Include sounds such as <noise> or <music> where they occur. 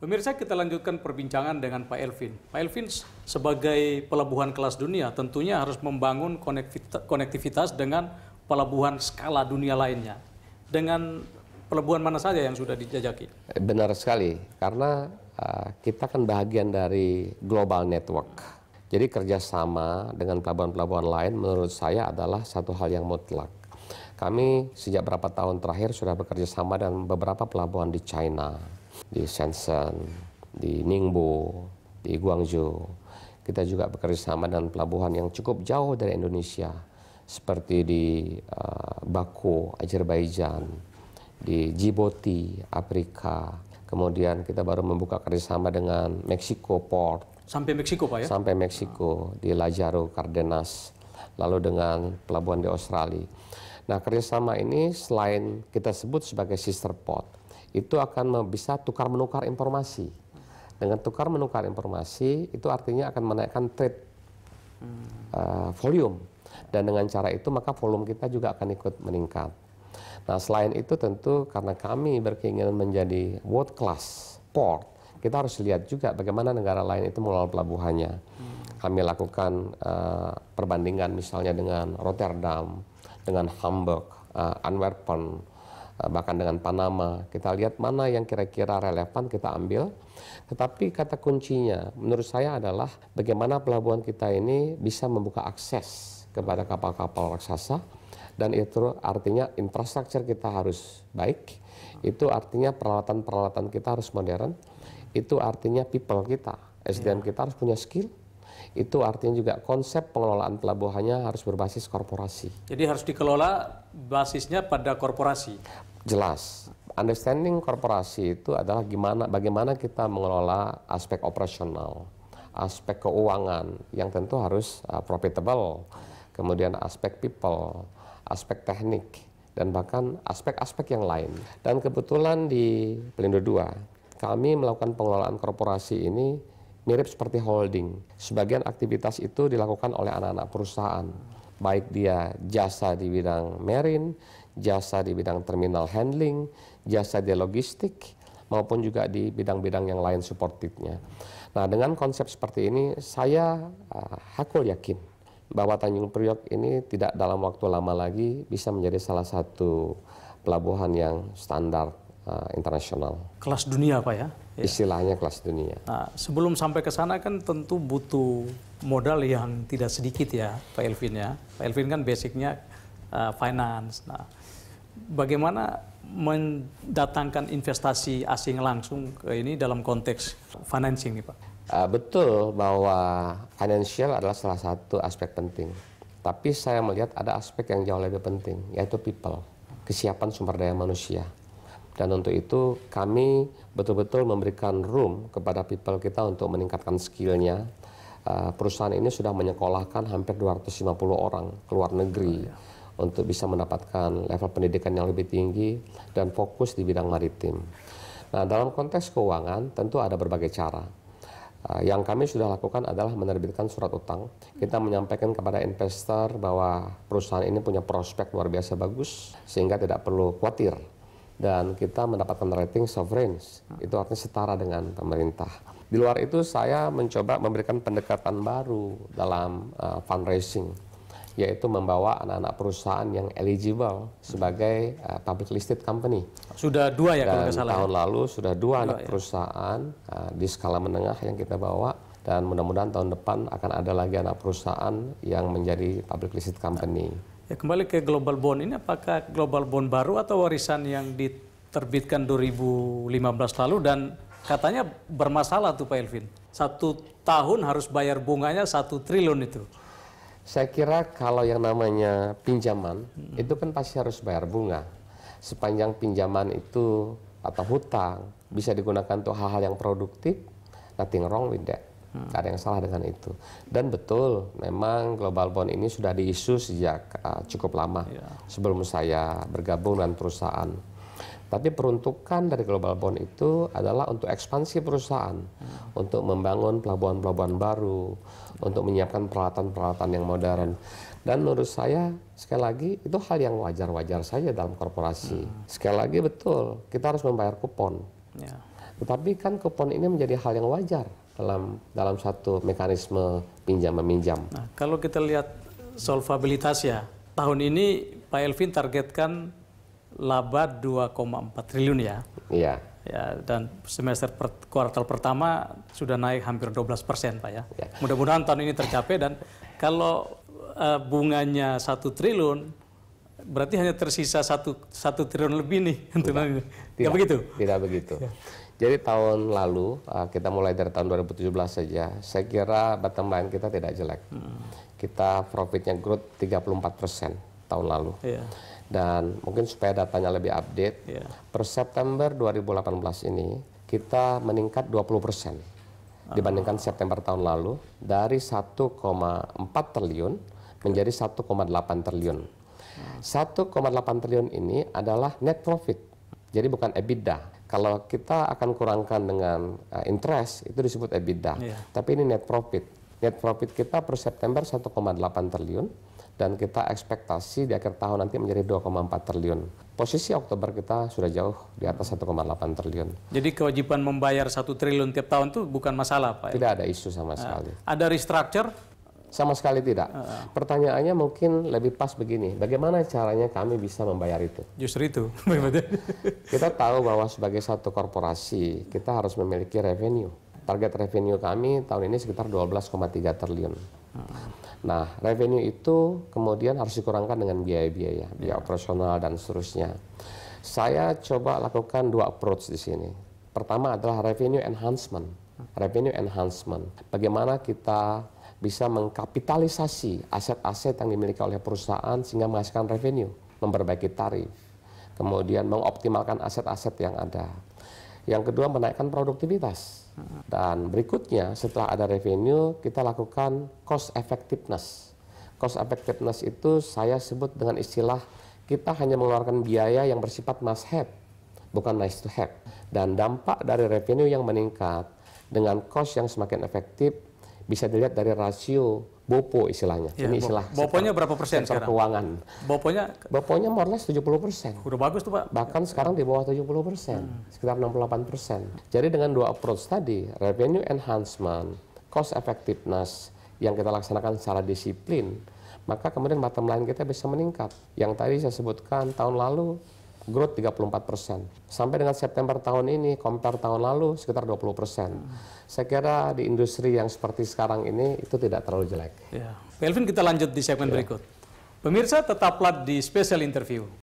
Pemirsa kita lanjutkan perbincangan dengan Pak Elvin. Pak Elvin sebagai pelabuhan kelas dunia tentunya harus membangun konektivitas dengan pelabuhan skala dunia lainnya. Dengan pelabuhan mana saja yang sudah dijajaki? Benar sekali, karena uh, kita kan bagian dari global network. Jadi kerjasama dengan pelabuhan-pelabuhan lain menurut saya adalah satu hal yang mutlak. Kami sejak beberapa tahun terakhir sudah bekerja sama dengan beberapa pelabuhan di China, di Shenzhen, di Ningbo, di Guangzhou. Kita juga bekerja sama dengan pelabuhan yang cukup jauh dari Indonesia, seperti di uh, Baku, Azerbaijan, di Djibouti, Afrika. Kemudian kita baru membuka kerjasama dengan Meksiko Port. Sampai Meksiko Pak ya? Sampai Meksiko, di Lajaro, Cardenas lalu dengan pelabuhan di Australia. Nah kerjasama ini selain kita sebut sebagai sister port, itu akan bisa tukar menukar informasi. Dengan tukar menukar informasi itu artinya akan menaikkan trade hmm. uh, volume dan dengan cara itu maka volume kita juga akan ikut meningkat. Nah selain itu tentu karena kami berkeinginan menjadi world class port, kita harus lihat juga bagaimana negara lain itu mengelola pelabuhannya. Hmm. Kami lakukan uh, perbandingan misalnya dengan Rotterdam, dengan Hamburg, uh, eh, Antwerpen, uh, eh, bahkan dengan Panama. Kita lihat mana yang kira-kira relevan kita ambil. Tetapi kata kuncinya menurut saya adalah bagaimana pelabuhan kita ini bisa membuka akses kepada kapal-kapal raksasa dan itu artinya infrastruktur kita harus baik. Itu artinya peralatan-peralatan kita harus modern. Itu artinya people kita, SDM iya. kita harus punya skill itu artinya juga konsep pengelolaan pelabuhannya harus berbasis korporasi. Jadi harus dikelola basisnya pada korporasi. Jelas. Understanding korporasi itu adalah gimana bagaimana kita mengelola aspek operasional, aspek keuangan yang tentu harus uh, profitable, kemudian aspek people, aspek teknik dan bahkan aspek-aspek yang lain. Dan kebetulan di Pelindo 2 kami melakukan pengelolaan korporasi ini mirip seperti holding. Sebagian aktivitas itu dilakukan oleh anak-anak perusahaan, baik dia jasa di bidang marine, jasa di bidang terminal handling, jasa di logistik, maupun juga di bidang-bidang yang lain supportifnya. Nah, dengan konsep seperti ini, saya uh, eh, hakul yakin bahwa Tanjung Priok ini tidak dalam waktu lama lagi bisa menjadi salah satu pelabuhan yang standar Eh, internasional. Kelas dunia apa ya? ya? Istilahnya kelas dunia. Nah, sebelum sampai ke sana kan tentu butuh modal yang tidak sedikit ya Pak Elvin ya. Pak Elvin kan basicnya uh, finance. Nah, bagaimana mendatangkan investasi asing langsung ke ini dalam konteks financing nih Pak? Uh, betul bahwa financial adalah salah satu aspek penting. Tapi saya melihat ada aspek yang jauh lebih penting, yaitu people, kesiapan sumber daya manusia dan untuk itu kami betul-betul memberikan room kepada people kita untuk meningkatkan skillnya. Uh, perusahaan ini sudah menyekolahkan hampir 250 orang ke luar negeri oh, ya. untuk bisa mendapatkan level pendidikan yang lebih tinggi dan fokus di bidang maritim. Nah, dalam konteks keuangan tentu ada berbagai cara. Uh, yang kami sudah lakukan adalah menerbitkan surat utang. Kita menyampaikan kepada investor bahwa perusahaan ini punya prospek luar biasa bagus, sehingga tidak perlu khawatir dan kita mendapatkan rating sovereign. Itu artinya setara dengan pemerintah. Di luar itu saya mencoba memberikan pendekatan baru dalam uh, fundraising yaitu membawa anak-anak perusahaan yang eligible sebagai uh, public listed company. Sudah dua ya dan kalau salah. Ya? Tahun ya? lalu sudah dua, dua anak ya? perusahaan uh, di skala menengah yang kita bawa dan mudah-mudahan tahun depan akan ada lagi anak perusahaan yang menjadi public listed company. Ya, kembali ke global bond ini, apakah global bond baru atau warisan yang diterbitkan 2015 lalu dan katanya bermasalah tuh Pak Elvin? Satu tahun harus bayar bunganya satu triliun itu. Saya kira kalau yang namanya pinjaman, hmm. itu kan pasti harus bayar bunga. Sepanjang pinjaman itu atau hutang bisa digunakan untuk hal-hal yang produktif, nothing wrong with that hmm. ada yang salah dengan itu dan betul memang global bond ini sudah diisu sejak uh, cukup lama yeah. sebelum saya bergabung dengan perusahaan tapi peruntukan dari global bond itu adalah untuk ekspansi perusahaan, hmm. untuk membangun pelabuhan-pelabuhan baru, hmm. untuk menyiapkan peralatan-peralatan yang modern. Dan menurut saya, sekali lagi, itu hal yang wajar-wajar saja dalam korporasi. Hmm. Sekali lagi, betul, kita harus membayar kupon. Yeah. Tetapi kan kupon ini menjadi hal yang wajar dalam dalam satu mekanisme pinjam meminjam. Nah, kalau kita lihat solvabilitas ya, tahun ini Pak Elvin targetkan laba 2,4 triliun ya. Iya. Ya, dan semester per, kuartal pertama sudah naik hampir 12 persen Pak ya. ya. Mudah-mudahan tahun ini tercapai dan kalau eh, bunganya satu triliun berarti hanya tersisa satu satu triliun lebih nih untuk Tidak, tidak begitu. Tidak begitu. Ya. Jadi tahun lalu eh, kita mulai dari tahun 2017 saja, saya kira bottom line kita tidak jelek. Hmm. Kita profitnya growth 34 persen tahun lalu. Yeah. Dan mungkin supaya datanya lebih update, yeah. per September 2018 ini kita meningkat 20 persen ah. dibandingkan September tahun lalu dari 1,4 triliun menjadi 1,8 triliun 1,8 triliun ini adalah net profit. Jadi bukan EBITDA. Kalau kita akan kurangkan dengan uh, interest itu disebut EBITDA. Yeah. Tapi ini net profit. Net profit kita per September 1,8 triliun dan kita ekspektasi di akhir tahun nanti menjadi 2,4 triliun. Posisi Oktober kita sudah jauh di atas 1,8 triliun. Jadi kewajiban membayar 1 triliun tiap tahun itu bukan masalah Pak? Ya? Tidak ada isu sama nah, sekali. Ada restructure? Sama sekali tidak. Uh. Pertanyaannya mungkin lebih pas begini, bagaimana caranya kami bisa membayar itu? Justru itu. <laughs> kita tahu bahwa sebagai satu korporasi, kita harus memiliki revenue. Target revenue kami tahun ini sekitar 12,3 triliun. Nah, revenue itu kemudian harus dikurangkan dengan biaya-biaya, biaya operasional dan seterusnya. Saya coba lakukan dua approach di sini. Pertama adalah revenue enhancement. Revenue enhancement. Bagaimana kita bisa mengkapitalisasi aset-aset yang dimiliki oleh perusahaan sehingga menghasilkan revenue, memperbaiki tarif, kemudian mengoptimalkan aset-aset yang ada. Yang kedua menaikkan produktivitas. Dan berikutnya setelah ada revenue, kita lakukan cost effectiveness. Cost effectiveness itu saya sebut dengan istilah kita hanya mengeluarkan biaya yang bersifat must have, bukan nice to have. Dan dampak dari revenue yang meningkat dengan cost yang semakin efektif bisa dilihat dari rasio BOPO istilahnya. Ya, ini istilah BOPO-nya berapa persen sekarang? keuangan. BOPO-nya? BOPO-nya more less 70 persen. Udah bagus tuh Pak. Bahkan sekarang di bawah 70 persen, hmm. sekitar 68 persen. Jadi dengan dua approach tadi, revenue enhancement, cost effectiveness, yang kita laksanakan secara disiplin, maka kemudian bottom line kita bisa meningkat. Yang tadi saya sebutkan tahun lalu growth 34 persen. Sampai dengan September tahun ini, compare tahun lalu sekitar 20 persen. Hmm. Saya kira di industri yang seperti sekarang ini itu tidak terlalu jelek. Ya. Melvin kita lanjut di segmen ya. berikut. Pemirsa tetaplah di special interview.